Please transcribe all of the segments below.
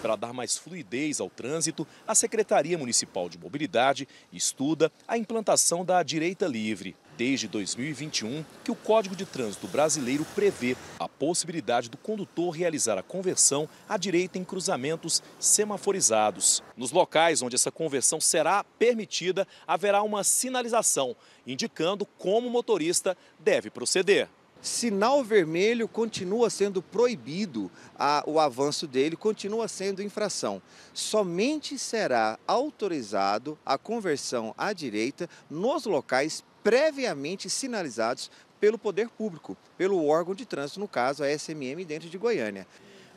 Para dar mais fluidez ao trânsito, a Secretaria Municipal de Mobilidade estuda a implantação da direita livre. Desde 2021, que o Código de Trânsito Brasileiro prevê a possibilidade do condutor realizar a conversão à direita em cruzamentos semaforizados. Nos locais onde essa conversão será permitida, haverá uma sinalização indicando como o motorista deve proceder sinal vermelho continua sendo proibido, a, o avanço dele continua sendo infração. Somente será autorizado a conversão à direita nos locais previamente sinalizados pelo poder público, pelo órgão de trânsito, no caso a SMM, dentro de Goiânia.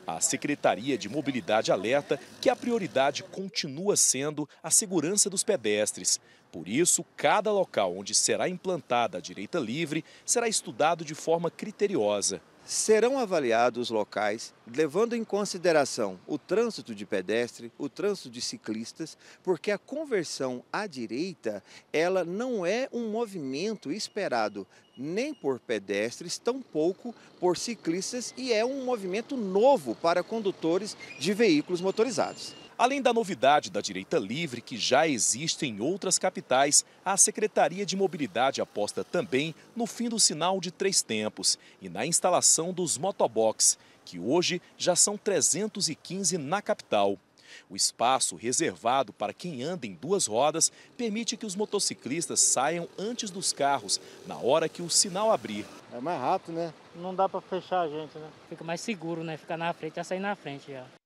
A Secretaria de Mobilidade alerta que a prioridade continua sendo a segurança dos pedestres. Por isso, cada local onde será implantada a direita livre será estudado de forma criteriosa. Serão avaliados os locais, levando em consideração o trânsito de pedestre, o trânsito de ciclistas, porque a conversão à direita, ela não é um movimento esperado nem por pedestres, tampouco por ciclistas e é um movimento novo para condutores de veículos motorizados. Além da novidade da direita livre, que já existe em outras capitais, a Secretaria de Mobilidade aposta também no fim do sinal de três tempos e na instalação dos motobox, que hoje já são 315 na capital. O espaço reservado para quem anda em duas rodas permite que os motociclistas saiam antes dos carros, na hora que o sinal abrir. É mais rápido, né? Não dá para fechar a gente, né? Fica mais seguro, né? Ficar na frente, já tá sair na frente já.